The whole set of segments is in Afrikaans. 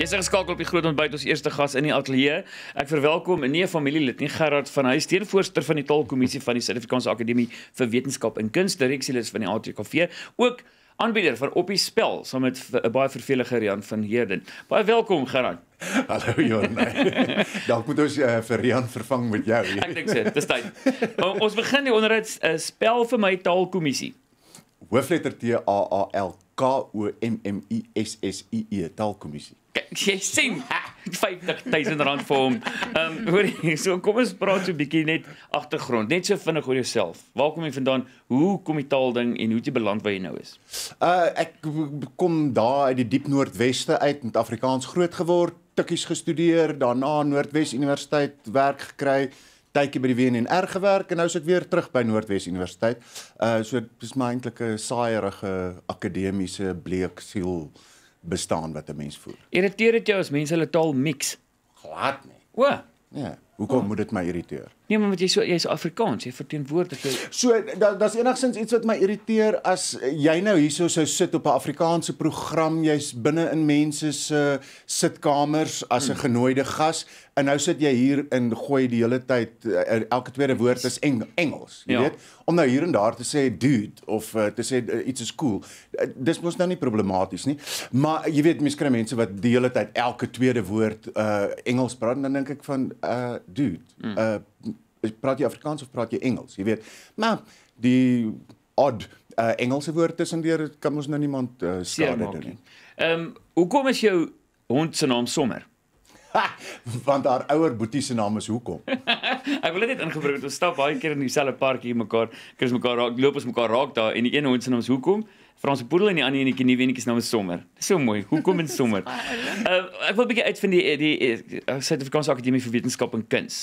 Jy sê geskakel op die groot ontbyt ons eerste gas in die ateljee. Ek verwelkom 'n nie familielid nie Gerard van Huys, steunvoorsitter van die Taalkommissie van die Suid-Afrikaanse Akademie vir Wetenskap en Kuns, direksielid van die ATKV, ook aanbieder van Op die Spel saam met 'n baie vervelige Rian van Herden. Baie welkom Gerard. Hallo Johan. Dalk moet ons uh, vir Rian vervang met jou. Ek dink se, dis tyd. Ons begin die onderhoud uh, eh, spel vir my Taalkommissie. Hoofletter T A A L K O M M I S S I E Taalkommissie. jy sien nee, 50000 rand vir hom. Ehm um, hoor jy, so kom ons praat so 'n bietjie net agtergrond, net so vinnig oor jouself. Waar kom jy vandaan? Hoe kom die taal ding en hoe het jy beland waar jy nou is? Uh ek kom daar uit die diep noordweste uit met Afrikaans groot geword, tikkies gestudeer, daarna Noordwes Universiteit werk gekry tydjie by die WNR gewerk en nou is ek weer terug by Noordwes Universiteit. Uh so dis my eintlike saaiige akademiese bleek siel. Uh bestaan wat 'n mens voer. Irriteer dit jou as mense hulle taal mix? Glad nie. O. Ja. Hoekom oh. moet dit my irriteer? Nee, maar wat jy so jy's Afrikaans, jy verteenwoordig. Jy... So daar's da enigstens iets wat my irriteer as jy nou hierso sou sit op 'n Afrikaanse program, jy's binne in mense se uh, sitkamers as 'n hmm. genooide gas en nou sit jy hier en gooi die hele tyd uh, elke tweede woord is Eng, Engels, jy ja. weet, om nou hier en daar te sê dude of uh, te sê uh, iets is cool. Uh, dis mos nou nie problematies nie. Maar jy weet, mens kry mense wat die hele tyd elke tweede woord uh, Engels praat en dan dink ek van uh, dude, mm. uh praat jy Afrikaans of praat jy Engels? Jy weet, maar die odd uh Engelse woord tussendeur kan ons nou niemand uh, skade doen nie. Ehm hoekom is jou hond se naam Sommer? Ha, want haar ouer boetie se naam is hoekom. ek wil net ingebring het ons stap baie keer in dieselfde park hier mekaar, kers mekaar raak, loop ons mekaar raak daar en die een hond se naam is hoekom Frans Boedel en die ander enetjie nuwe enetjie se naam nou is Sommer. So mooi. Hoekom in Sommer? uh, ek wil 'n bietjie uit van die die eh, Suid-Afrikaanse Akademie vir Wetenskap en Kuns.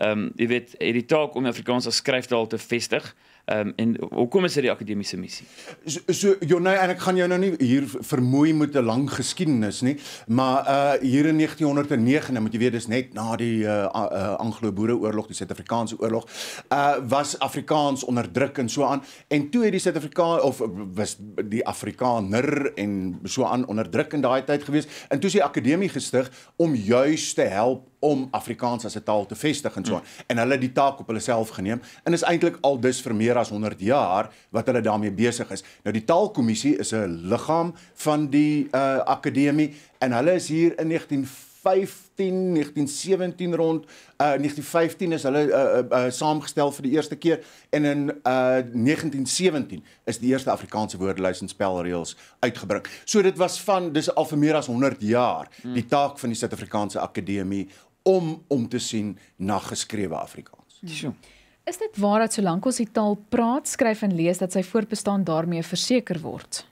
Ehm um, jy weet, het die taak om Afrikaans as skryftaal te vestig. Ehm um, en hoekom is dit die akademiese missie? So, so jy nou en ek gaan jou nou nie hier vermoei met 'n lang geskiedenis nie, maar uh hier in 1909, nou moet jy weet dis net na die uh, uh Anglo-Boereoorlog, die Suid-Afrikaanse oorlog, uh was Afrikaans onderdruk en so aan en toe het die Suid-Afrikaan of was die Afrikaner en so aan onderdruk in daai tyd gewees en toe is die akademie gestig om juis te help om Afrikaans as 'n taal te vestig en so aan. Mm. En hulle het die taak op hulle self geneem en is eintlik al dus vir meer as 100 jaar wat hulle daarmee besig is. Nou die taalkommissie is 'n liggaam van die uh akademie en hulle is hier in 1915, 1917 rond. Uh 1915 is hulle uh, uh, uh saamgestel vir die eerste keer en in uh 1917 is die eerste Afrikaanse woordelys en spelreëls uitgebring. So dit was van dis al vir meer as 100 jaar die taak van die Suid-Afrikaanse Akademie om om te sien na geskrewe Afrikaans. Ja. Is dit waar dat solank ons die taal praat, skryf en lees dat sy voortbestaan daarmee verseker word?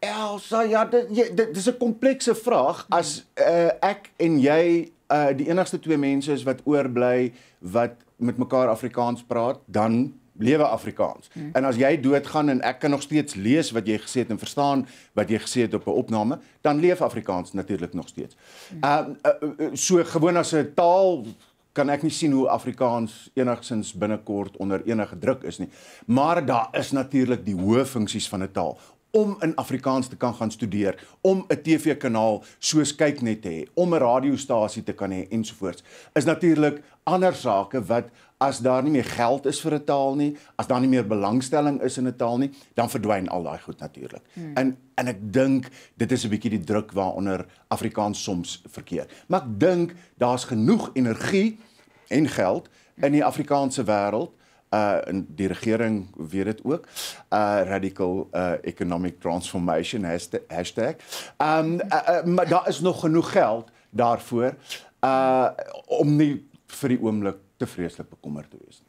Elsa, ja, dit, dit, dit is 'n komplekse vraag as uh, ek en jy uh, die enigste twee mense is wat oorbly wat met mekaar Afrikaans praat, dan lewe Afrikaans. Hmm. En as jy doodgaan en ek kan nog steeds lees wat jy gesê het en verstaan wat jy gesê het op 'n opname, dan leef Afrikaans natuurlik nog steeds. Hmm. Ehm um, so gewoon as 'n taal kan ek nie sien hoe Afrikaans enigsins binnekort onder enige druk is nie. Maar daar is natuurlik die hoë funksies van 'n taal om in Afrikaans te kan gaan studeer, om 'n TV-kanaal soos Kyknet te hê, om 'n radiostasie te kan hê ensovoorts, is natuurlik ander sake wat as daar nie meer geld is vir 'n taal nie, as daar nie meer belangstelling is in 'n taal nie, dan verdwyn al daai goed natuurlik. Hmm. En en ek dink dit is 'n bietjie die druk waaronder Afrikaans soms verkeer. Maar ek dink daar's genoeg energie en geld in die Afrikaanse wêreld uh in die regering weet dit ook uh radical uh economic transformation hashtag. Um uh, uh, maar daar is nog genoeg geld daarvoor uh om nie vir die oomblik te vreeslik bekommerd te wees nie.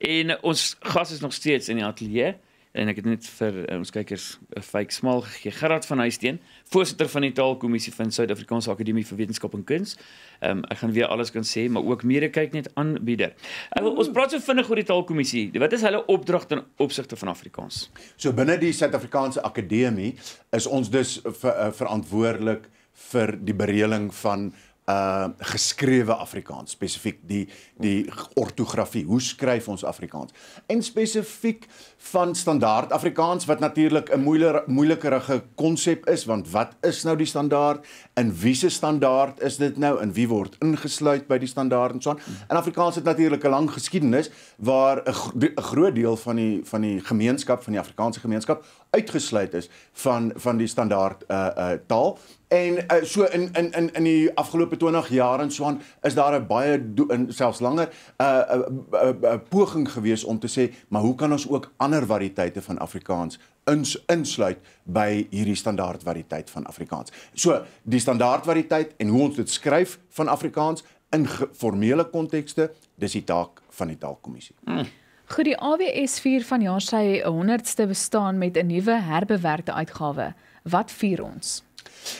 En ons gas is nog steeds in die ateljee en ek het net vir uh, ons kykers 'n eh, fake smal gegee. Gerard van Huisteen, voorsitter van die Taalkommissie van Suid-Afrikaanse Akademie vir Wetenskap en Kuns. Ehm um, ek gaan weer alles kan sê, maar ook mede kyk net aanbieder. Uh, ons praat so vinnig oor die Taalkommissie. Wat is hulle opdrag ten opsigte van Afrikaans? So binne die Suid-Afrikaanse Akademie is ons dus ver, uh, verantwoordelik vir die bereëling van Uh, geskrewe Afrikaans spesifiek die die ortografie hoe skryf ons Afrikaans en spesifiek van standaard Afrikaans wat natuurlik 'n moeiler moeilikerige konsep is want wat is nou die standaard in wiese standaard is dit nou in wie word ingesluit by die standaard en so aan in Afrikaans het natuurlik 'n lang geskiedenis waar 'n groot deel van die van die gemeenskap van die Afrikaanse gemeenskap uitgesluit is van van die standaard uh uh taal en uh, so in in in in die afgelope 20 jaar en so aan is daar 'n baie in selfs langer 'n uh, uh, uh, uh, poging gewees om te sê maar hoe kan ons ook ander variëteite van Afrikaans ins insluit by hierdie standaard variëteit van Afrikaans. So die standaard variëteit en hoe ons dit skryf van Afrikaans in formele kontekste dis die taak van die taalkommissie. Mm. Goed, die AWS vier vanjaar sy 100ste bestaan met 'n nuwe herbewerkte uitgawe. Wat vier ons?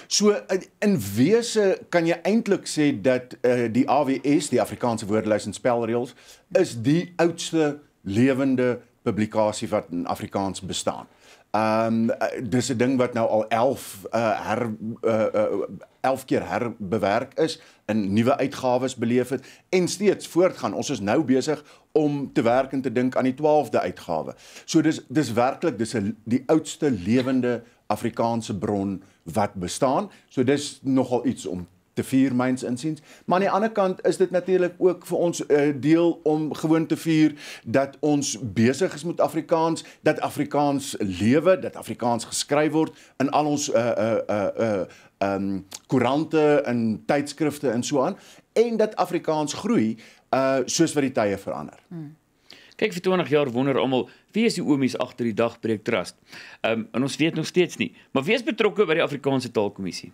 So in, in wese kan jy eintlik sê dat uh, die AWS, die Afrikaanse woordelys en spelreëls, is die oudste lewende publikasie wat in Afrikaans bestaan. Ehm um, dis 'n ding wat nou al 11 uh, eh, her uh, uh, 11 keer herbewerk is in nuwe uitgawes beleef het en steeds voortgaan. Ons is nou besig om te werk en te dink aan die 12de uitgawe. So dis dis werklik dis 'n die oudste lewende Afrikaanse bron wat bestaan. So dis nogal iets om te vier myns insiens. Maar aan die ander kant is dit natuurlik ook vir ons 'n uh, eh, deel om gewoon te vier dat ons besig is met Afrikaans, dat Afrikaans lewe, dat Afrikaans geskryf word in al ons uh uh uh uh um koerante en tydskrifte en so aan en dat Afrikaans groei uh soos wat die tye verander. Hmm. Kyk vir 20 jaar wonder almal Wie is die oomies agter die Dagbreek Trust? Ehm um, en ons weet nog steeds nie, maar wie is betrokke by die Afrikaanse Taalkommissie?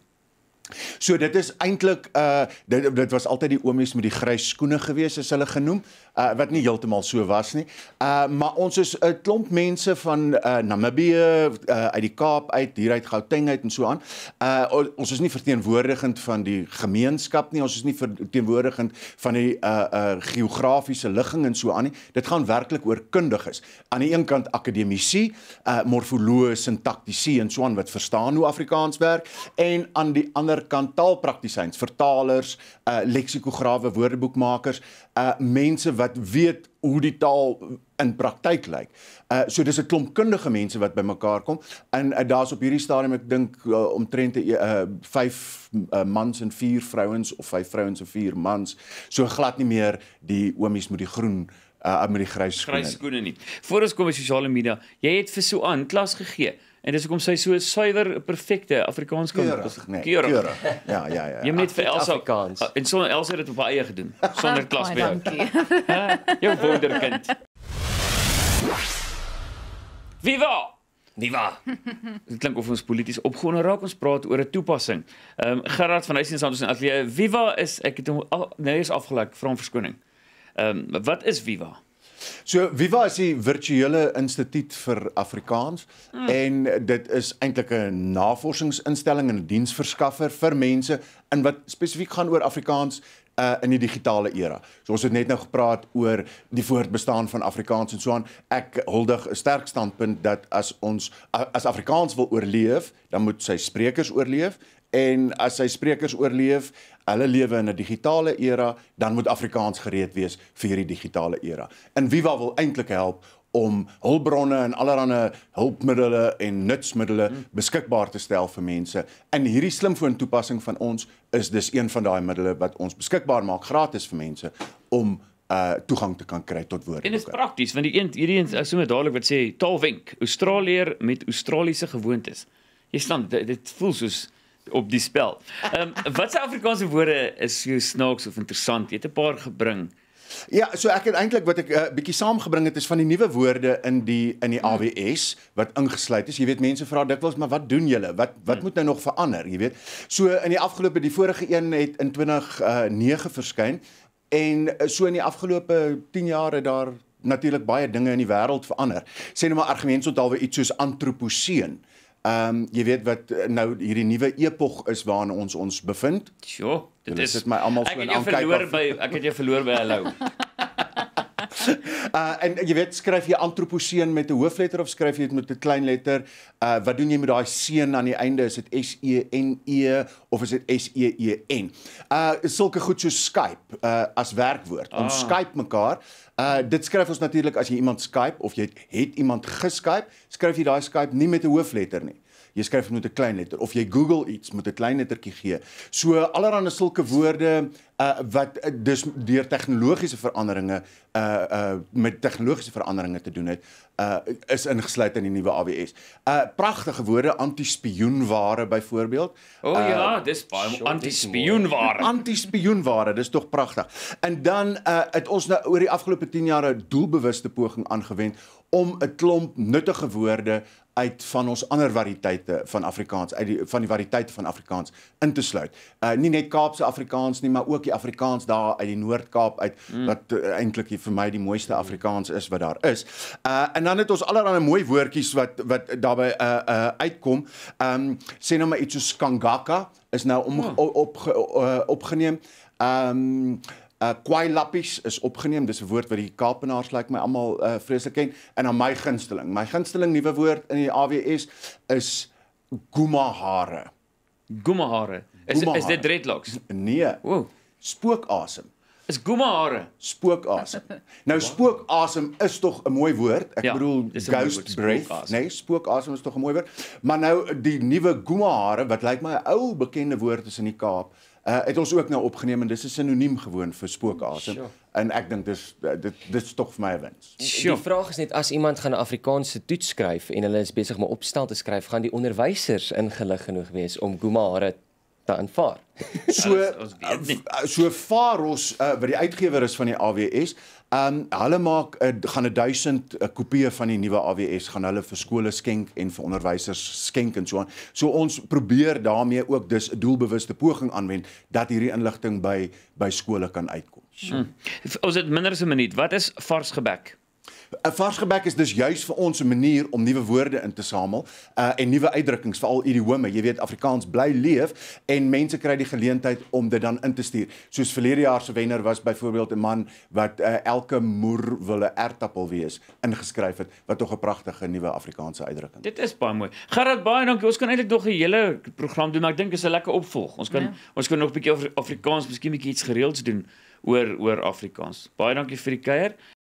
So dit is eintlik uh dit dit was altyd die oomies met die grys skoene gewees as hulle genoem uh wat nie heeltemal so was nie. Uh maar ons is 'n klomp mense van uh Namibië uh, uit die Kaap uit, hier uit Gauteng uit en so aan. Uh ons is nie verteenwoordigend van die gemeenskap nie, ons is nie verteenwoordigend van die uh uh geografiese ligging en so aan nie. Dit gaan werklik oor kundiges. Aan die een kant akademici, uh morfoloë, sintaktisi en so aan wat verstaan hoe Afrikaans werk en aan die ander ander kant taalpraktisyns, vertalers, uh leksikograwe, woordeboekmakers, uh mense wat weet hoe die taal in praktyk lyk. Uh so dis 'n klomp kundige mense wat bymekaar kom en uh, daar's op hierdie stadium ek dink uh, omtrent 'n uh, 5 uh, mans en 4 vrouens of 5 vrouens en 4 mans. So glad nie meer die oomies met die groen uh met die grys skoene nie. Voor ons kom by sosiale media. Jy het vir Suan klas gegee. En dis hoekom sy so suiwer, perfekte Afrikaans kan keurig, nee, keurig. keurig. Ja, ja, ja. ja. Jy moet vir Elsa Afrikaans. Ah, en sonder Elsa het dit op haar eie gedoen, sonder klas by jou. Dankie. Jou wonderkind. Viva! Viva! Dit klink of ons polities opgewonde raak ons praat oor 'n toepassing. Ehm um, Gerard van Huisien Santos en Atelier Viva is ek het hom al, nou eers afgelaai, vra om verskoning. Ehm um, wat is Viva? So Viva is die virtuele instituut vir Afrikaans mm. en dit is eintlik 'n navorsingsinstelling en 'n diensverskaffer vir mense in wat spesifiek gaan oor Afrikaans uh in die digitale era. So ons het net nou gepraat oor die voortbestaan van Afrikaans en so aan. Ek huldig 'n sterk standpunt dat as ons as Afrikaans wil oorleef, dan moet sy sprekers oorleef en as sy sprekers oorleef, Hulle lewe in 'n digitale era, dan moet Afrikaans gereed wees vir hierdie digitale era. En Viva wil eintlik help om hulpbronne en allerlei hulpmiddels en nutsmiddels hmm. beskikbaar te stel vir mense. In hierdie slimfoon toepassing van ons is dis een van daai middele wat ons beskikbaar maak gratis vir mense om uh toegang te kan kry tot woorde. En dit is prakties want die een hierdie een sou met dadelik wat sê taalwenk, Australier met Australiese gewoontes. Jy staan dit, dit voel soos op die spel. Ehm um, wat se Afrikaanse woorde is so snaaks of interessant? Jy het 'n paar gebring. Ja, so ek het eintlik wat ek 'n uh, eh, bietjie saamgebring het is van die nuwe woorde in die in die hmm. AWS wat ingesluit is. Jy weet mense vra dikwels, maar wat doen julle? Wat wat hmm. moet nou nog verander, jy weet? So in die afgelope die vorige een het in 2009 uh, verskyn en eh, so in die afgelope 10 jare daar natuurlik baie dinge in die wêreld verander. Sê nou maar argumente tot alwe iets soos antroposeen. Ehm um, jy weet wat eh, nou hierdie nuwe epog is waarna ons ons bevind. Sjoe, dit Jylle is dit my almal so aan kyk. Ek het jou verloor by ek het jou verloor by hallo. uh en jy weet skryf jy antroposeen met 'n hoofletter of skryf jy dit met 'n klein letter? Uh wat doen jy met daai seen aan die einde? Is dit S E N E of is dit S E E N? Uh sulke goed so Skype uh as werkwoord. Ah. Om Skype mekaar. Uh dit skryf ons natuurlik as jy iemand Skype of jy het iemand geskype, skryf jy daai Skype nie met 'n hoofletter nie jy skryf met 'n klein letter of jy Google iets met 'n klein lettertjie gee. So allerhande sulke woorde uh, wat uh, dus deur tegnologiese veranderinge uh uh met tegnologiese veranderinge te doen het, uh is ingesluit in die nuwe AWS. Uh pragtige woorde antispioenware byvoorbeeld. O oh, ja, uh, dis baie antispioenware. Antispioenware, dis tog pragtig. En dan uh het ons nou oor die afgelope 10 jaar 'n doelbewuste poging aangewend om 'n klomp nuttige woorde uit van ons ander variëteite van Afrikaans uit die, van die variëteite van Afrikaans in te sluit. Uh nie net Kaapse Afrikaans nie, maar ook die Afrikaans daar uit die Noord-Kaap uit mm. wat uh, eintlik vir my die mooiste Afrikaans is wat daar is. Uh en dan het ons allerlei mooi woordjies wat wat daarbey uh uh uitkom. Ehm um, sê nou maar iets so skangaka is nou om, oh. op, op, op uh, opgeneem. Ehm um, uh eh, kwai lappies is opgeneem dis 'n woord wat die Kaapenaars lyk like my almal uh, vreeslik ken en aan my gunsteling my gunsteling nuwe woord in die AWS is gumahare gumahare is Guma is dit dreadlocks nee wow. spookasem is gumahare spookasem nou wow. spookasem is tog 'n mooi woord ek ja, bedoel ghost woord, breath spookasem. nee spookasem is tog 'n mooi woord maar nou die nuwe gumahare wat lyk like my ou bekende woord is in die Kaap uh, het ons ook nou opgeneem en dis 'n sinoniem gewoon vir spookasem en ek dink dis eh, dit dit is tog vir my 'n wins. Die vraag is net as iemand gaan 'n Afrikaanse toets skryf en hulle is besig om 'n opstel te skryf, gaan die onderwysers ingelig genoeg wees om Gumahara te aanvaar. So ons weet nie. Eh, so Faros uh, wat die uitgewer is van die AWS, Ehm um, hulle maak uh, gaan 'n 1000 uh, eh, kopieë van die nuwe AWS gaan hulle vir skole skenk en vir onderwysers skenk en so aan. On. So ons probeer daarmee ook dus 'n doelbewuste poging aanwend dat hierdie inligting by by skole kan uitkom. Hmm. Ons het minder as 'n minuut. Wat is vars gebak? 'n Vars gebak is dus juis vir ons 'n manier om nuwe woorde in te samel uh, en nuwe uitdrukkings veral idiome. Jy weet Afrikaans bly leef en mense kry die geleentheid om dit dan in te stuur. Soos verlede jaar se wenner was byvoorbeeld 'n man wat uh, elke moer wille ertappel wees ingeskryf het wat tog 'n pragtige nuwe Afrikaanse uitdrukking. Dit is baie mooi. Gerard baie dankie. Ons kan eintlik nog 'n hele program doen, maar ek dink is 'n lekker opvolg. Ons kan ja. ons kan nog 'n bietjie Afrikaans, miskien 'n bietjie iets gereelds doen oor oor Afrikaans. Baie dankie vir die kuier.